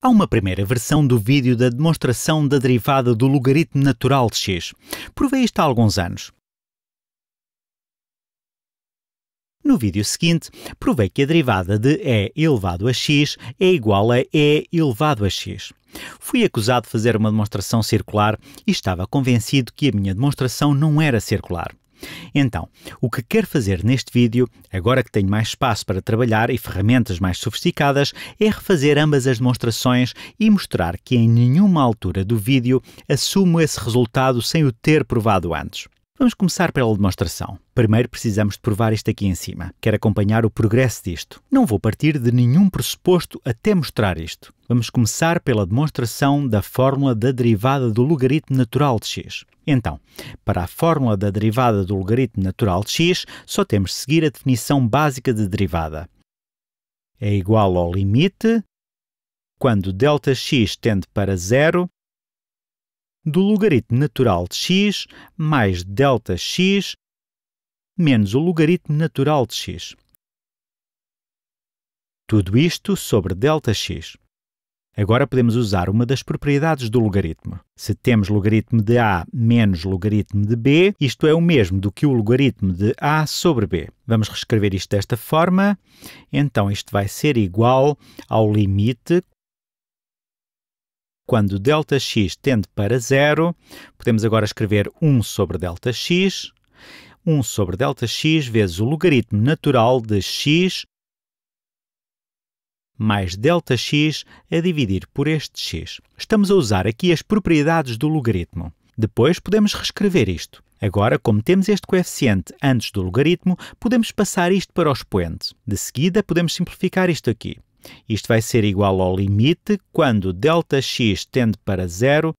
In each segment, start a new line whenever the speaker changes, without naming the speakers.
Há uma primeira versão do vídeo da demonstração da derivada do logaritmo natural de x. Provei isto há alguns anos. No vídeo seguinte, provei que a derivada de e elevado a x é igual a e elevado a x. Fui acusado de fazer uma demonstração circular e estava convencido que a minha demonstração não era circular. Então, o que quero fazer neste vídeo, agora que tenho mais espaço para trabalhar e ferramentas mais sofisticadas, é refazer ambas as demonstrações e mostrar que em nenhuma altura do vídeo assumo esse resultado sem o ter provado antes. Vamos começar pela demonstração. Primeiro precisamos de provar isto aqui em cima. Quero acompanhar o progresso disto. Não vou partir de nenhum pressuposto até mostrar isto. Vamos começar pela demonstração da fórmula da derivada do logaritmo natural de x. Então, para a fórmula da derivada do logaritmo natural de x, só temos de seguir a definição básica de derivada. É igual ao limite quando delta x tende para zero do logaritmo natural de x mais delta x menos o logaritmo natural de x. Tudo isto sobre delta x. Agora podemos usar uma das propriedades do logaritmo. Se temos logaritmo de a menos logaritmo de b, isto é o mesmo do que o logaritmo de a sobre b. Vamos reescrever isto desta forma. Então isto vai ser igual ao limite quando delta x tende para zero, podemos agora escrever 1 sobre delta x, 1 sobre delta x vezes o logaritmo natural de x mais delta x a dividir por este x. Estamos a usar aqui as propriedades do logaritmo. Depois podemos reescrever isto. Agora, como temos este coeficiente antes do logaritmo, podemos passar isto para o expoente. De seguida, podemos simplificar isto aqui. Isto vai ser igual ao limite quando Δx tende para zero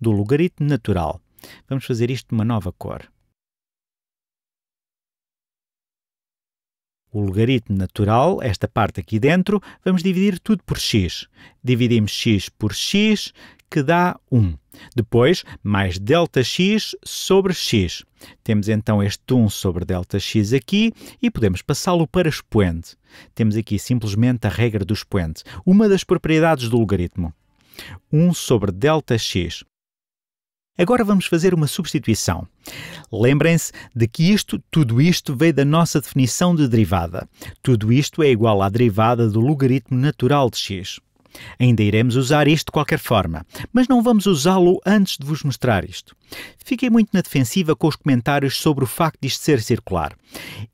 do logaritmo natural. Vamos fazer isto de uma nova cor. O logaritmo natural, esta parte aqui dentro, vamos dividir tudo por x. Dividimos x por x, que dá 1. Depois, mais Δx sobre x. Temos então este 1 sobre Δx aqui e podemos passá-lo para expoente. Temos aqui simplesmente a regra do expoente, uma das propriedades do logaritmo. 1 sobre Δx. Agora vamos fazer uma substituição. Lembrem-se de que isto, tudo isto, veio da nossa definição de derivada. Tudo isto é igual à derivada do logaritmo natural de x. Ainda iremos usar isto de qualquer forma, mas não vamos usá-lo antes de vos mostrar isto. Fiquei muito na defensiva com os comentários sobre o facto de isto ser circular.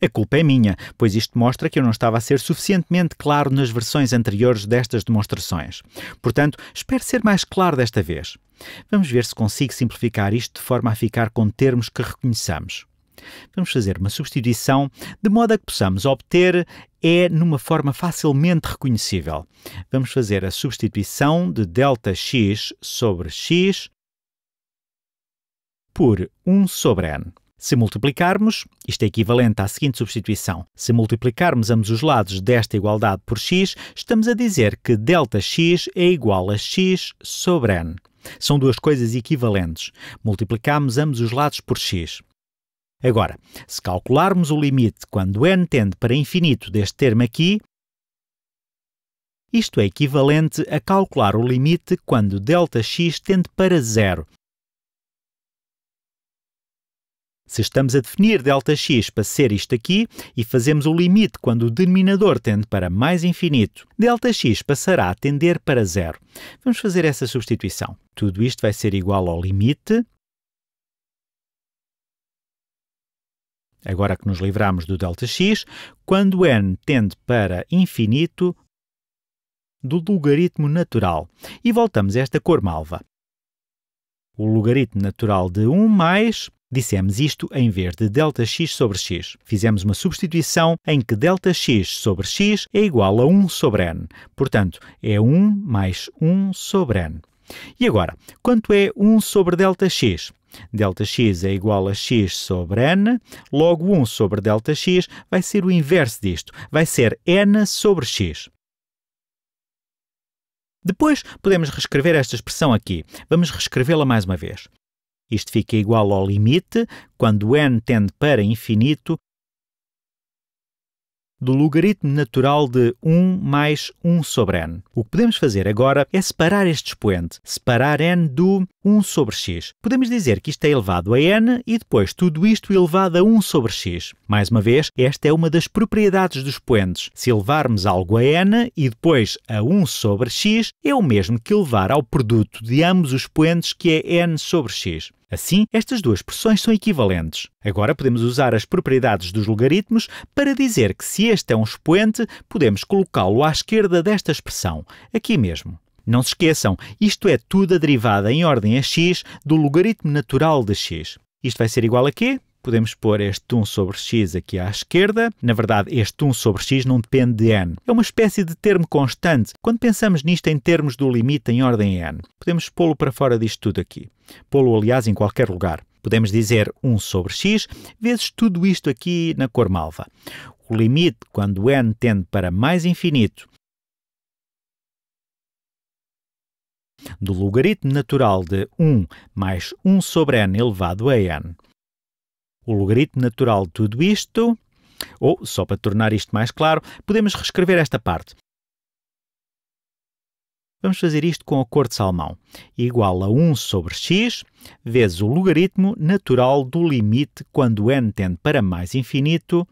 A culpa é minha, pois isto mostra que eu não estava a ser suficientemente claro nas versões anteriores destas demonstrações. Portanto, espero ser mais claro desta vez. Vamos ver se consigo simplificar isto de forma a ficar com termos que reconheçamos. Vamos fazer uma substituição de modo a que possamos obter E é numa forma facilmente reconhecível. Vamos fazer a substituição de Δx sobre x por 1 sobre n. Se multiplicarmos, isto é equivalente à seguinte substituição. Se multiplicarmos ambos os lados desta igualdade por x, estamos a dizer que Δx é igual a x sobre n. São duas coisas equivalentes. Multiplicamos ambos os lados por x. Agora, se calcularmos o limite quando n tende para infinito deste termo aqui, isto é equivalente a calcular o limite quando Δx tende para zero. Se estamos a definir Δx para ser isto aqui e fazemos o limite quando o denominador tende para mais infinito, Δx passará a tender para zero. Vamos fazer essa substituição. Tudo isto vai ser igual ao limite Agora que nos livramos do Δx, quando n tende para infinito do logaritmo natural e voltamos a esta cor malva. O logaritmo natural de 1 mais, dissemos isto em vez de Δx sobre x. Fizemos uma substituição em que Δx sobre x é igual a 1 sobre n. Portanto, é 1 mais 1 sobre n. E agora, quanto é 1 sobre Δx? Δx é igual a x sobre n, logo 1 sobre Δx vai ser o inverso disto, vai ser n sobre x. Depois podemos reescrever esta expressão aqui. Vamos reescrevê-la mais uma vez. Isto fica igual ao limite, quando n tende para infinito, do logaritmo natural de 1 mais 1 sobre n. O que podemos fazer agora é separar este expoente, separar n do 1 sobre x. Podemos dizer que isto é elevado a n e depois tudo isto elevado a 1 sobre x. Mais uma vez, esta é uma das propriedades dos expoentes. Se elevarmos algo a n e depois a 1 sobre x, é o mesmo que elevar ao produto de ambos os expoentes que é n sobre x. Assim, estas duas expressões são equivalentes. Agora podemos usar as propriedades dos logaritmos para dizer que se este é um expoente, podemos colocá-lo à esquerda desta expressão, aqui mesmo. Não se esqueçam, isto é tudo a derivada em ordem a x do logaritmo natural de x. Isto vai ser igual a quê? podemos pôr este 1 sobre x aqui à esquerda. Na verdade, este 1 sobre x não depende de n. É uma espécie de termo constante. Quando pensamos nisto em termos do limite em ordem n, podemos pô-lo para fora disto tudo aqui. Pô-lo, aliás, em qualquer lugar. Podemos dizer 1 sobre x vezes tudo isto aqui na cor malva. O limite, quando n tende para mais infinito, do logaritmo natural de 1 mais 1 sobre n elevado a n o logaritmo natural de tudo isto, ou, só para tornar isto mais claro, podemos reescrever esta parte. Vamos fazer isto com a cor de salmão. Igual a 1 sobre x, vezes o logaritmo natural do limite quando n tende para mais infinito.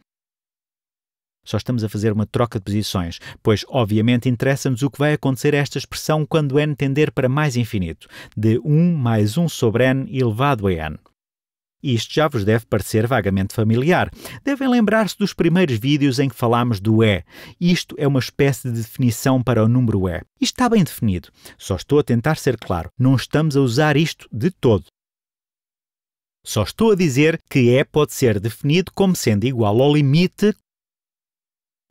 Só estamos a fazer uma troca de posições, pois obviamente interessa-nos o que vai acontecer a esta expressão quando n tender para mais infinito, de 1 mais 1 sobre n elevado a n. Isto já vos deve parecer vagamente familiar. Devem lembrar-se dos primeiros vídeos em que falámos do E. Isto é uma espécie de definição para o número E. Isto está bem definido. Só estou a tentar ser claro. Não estamos a usar isto de todo. Só estou a dizer que E pode ser definido como sendo igual ao limite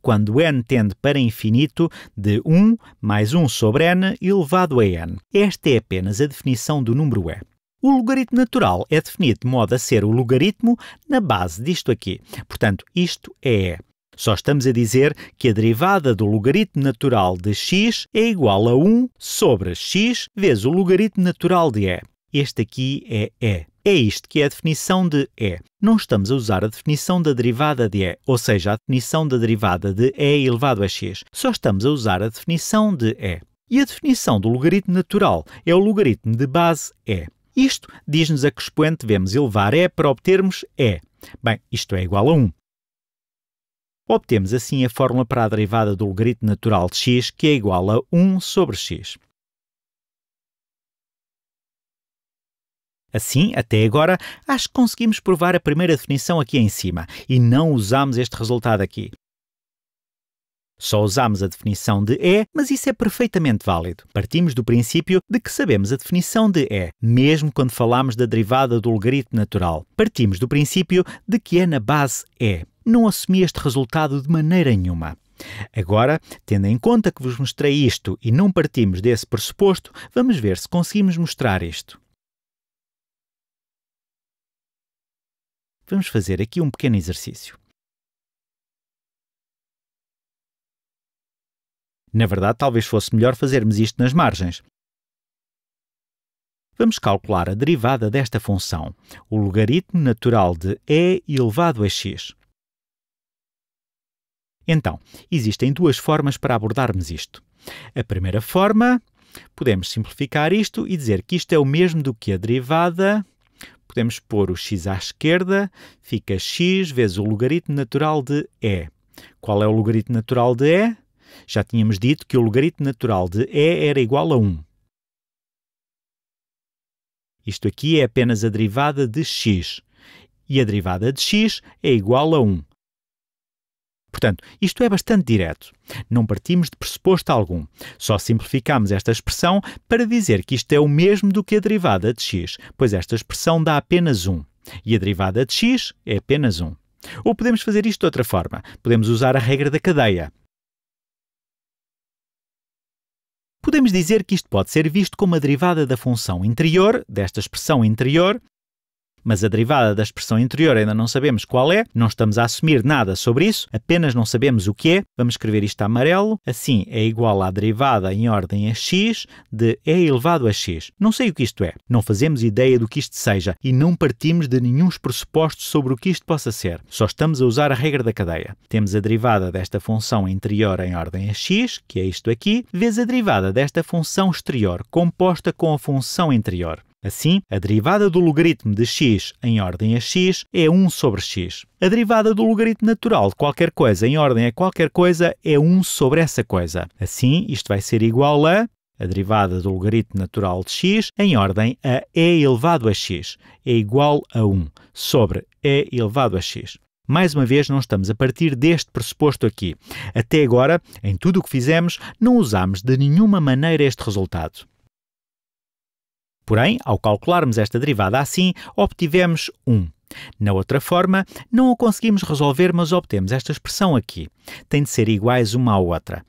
quando n tende para infinito de 1 mais 1 sobre n elevado a n. Esta é apenas a definição do número E. O logaritmo natural é definido de modo a ser o logaritmo na base disto aqui. Portanto, isto é só estamos a dizer que a derivada do logaritmo natural de x é igual a 1 sobre x vezes o logaritmo natural de e. Este aqui é e. É isto que é a definição de e. Não estamos a usar a definição da derivada de e, ou seja, a definição da derivada de e elevado a x. Só estamos a usar a definição de e. E a definição do logaritmo natural é o logaritmo de base e. Isto, diz-nos a que expoente devemos elevar E é para obtermos E. Bem, isto é igual a 1. Obtemos assim a fórmula para a derivada do logaritmo natural de x, que é igual a 1 sobre x. Assim, até agora, acho que conseguimos provar a primeira definição aqui em cima e não usamos este resultado aqui. Só usamos a definição de E, é, mas isso é perfeitamente válido. Partimos do princípio de que sabemos a definição de E, é, mesmo quando falamos da derivada do logaritmo natural. Partimos do princípio de que é na base E. É. Não assumi este resultado de maneira nenhuma. Agora, tendo em conta que vos mostrei isto e não partimos desse pressuposto, vamos ver se conseguimos mostrar isto. Vamos fazer aqui um pequeno exercício. Na verdade, talvez fosse melhor fazermos isto nas margens. Vamos calcular a derivada desta função, o logaritmo natural de e elevado a x. Então, existem duas formas para abordarmos isto. A primeira forma, podemos simplificar isto e dizer que isto é o mesmo do que a derivada. Podemos pôr o x à esquerda, fica x vezes o logaritmo natural de e. Qual é o logaritmo natural de e? Já tínhamos dito que o logaritmo natural de E era igual a 1. Isto aqui é apenas a derivada de x. E a derivada de x é igual a 1. Portanto, isto é bastante direto. Não partimos de pressuposto algum. Só simplificamos esta expressão para dizer que isto é o mesmo do que a derivada de x, pois esta expressão dá apenas 1. E a derivada de x é apenas 1. Ou podemos fazer isto de outra forma. Podemos usar a regra da cadeia. Podemos dizer que isto pode ser visto como a derivada da função interior, desta expressão interior, mas a derivada da expressão interior ainda não sabemos qual é, não estamos a assumir nada sobre isso, apenas não sabemos o que é. Vamos escrever isto amarelo. Assim, é igual à derivada em ordem a x de e elevado a x. Não sei o que isto é, não fazemos ideia do que isto seja e não partimos de nenhum pressuposto sobre o que isto possa ser. Só estamos a usar a regra da cadeia. Temos a derivada desta função interior em ordem a x, que é isto aqui, vezes a derivada desta função exterior, composta com a função interior. Assim, a derivada do logaritmo de x em ordem a x é 1 sobre x. A derivada do logaritmo natural de qualquer coisa em ordem a qualquer coisa é 1 sobre essa coisa. Assim, isto vai ser igual a a derivada do logaritmo natural de x em ordem a e elevado a x é igual a 1 sobre e elevado a x. Mais uma vez, não estamos a partir deste pressuposto aqui. Até agora, em tudo o que fizemos, não usámos de nenhuma maneira este resultado. Porém, ao calcularmos esta derivada assim, obtivemos 1. Na outra forma, não o conseguimos resolver, mas obtemos esta expressão aqui. Tem de ser iguais uma à outra.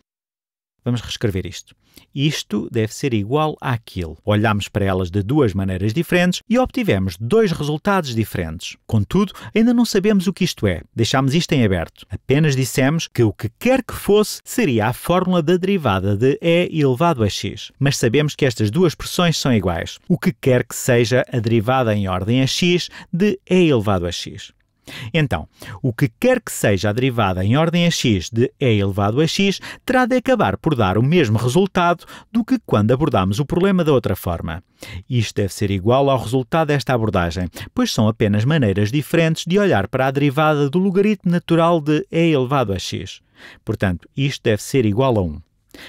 Vamos reescrever isto. Isto deve ser igual àquilo. Olhamos para elas de duas maneiras diferentes e obtivemos dois resultados diferentes. Contudo, ainda não sabemos o que isto é. Deixámos isto em aberto. Apenas dissemos que o que quer que fosse seria a fórmula da derivada de e elevado a x. Mas sabemos que estas duas expressões são iguais. O que quer que seja a derivada em ordem a x de e elevado a x. Então, o que quer que seja a derivada em ordem a x de e elevado a x terá de acabar por dar o mesmo resultado do que quando abordamos o problema da outra forma. Isto deve ser igual ao resultado desta abordagem, pois são apenas maneiras diferentes de olhar para a derivada do logaritmo natural de e elevado a x. Portanto, isto deve ser igual a 1.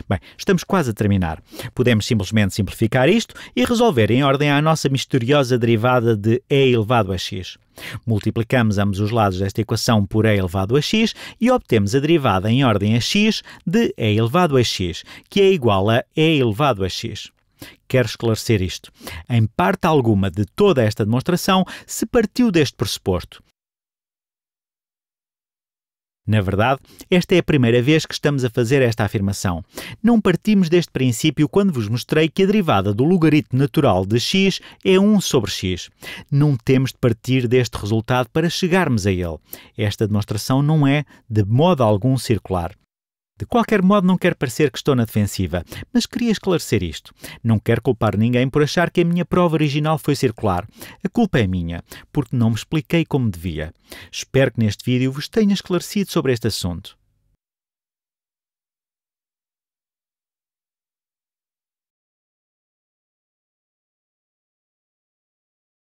Bem, estamos quase a terminar. Podemos simplesmente simplificar isto e resolver em ordem à nossa misteriosa derivada de e elevado a x. Multiplicamos ambos os lados desta equação por e elevado a x e obtemos a derivada em ordem a x de e elevado a x, que é igual a e elevado a x. Quero esclarecer isto. Em parte alguma de toda esta demonstração se partiu deste pressuposto. Na verdade, esta é a primeira vez que estamos a fazer esta afirmação. Não partimos deste princípio quando vos mostrei que a derivada do logaritmo natural de x é 1 sobre x. Não temos de partir deste resultado para chegarmos a ele. Esta demonstração não é, de modo algum, circular. De qualquer modo, não quero parecer que estou na defensiva, mas queria esclarecer isto. Não quero culpar ninguém por achar que a minha prova original foi circular. A culpa é minha, porque não me expliquei como devia. Espero que neste vídeo vos tenha esclarecido sobre este assunto.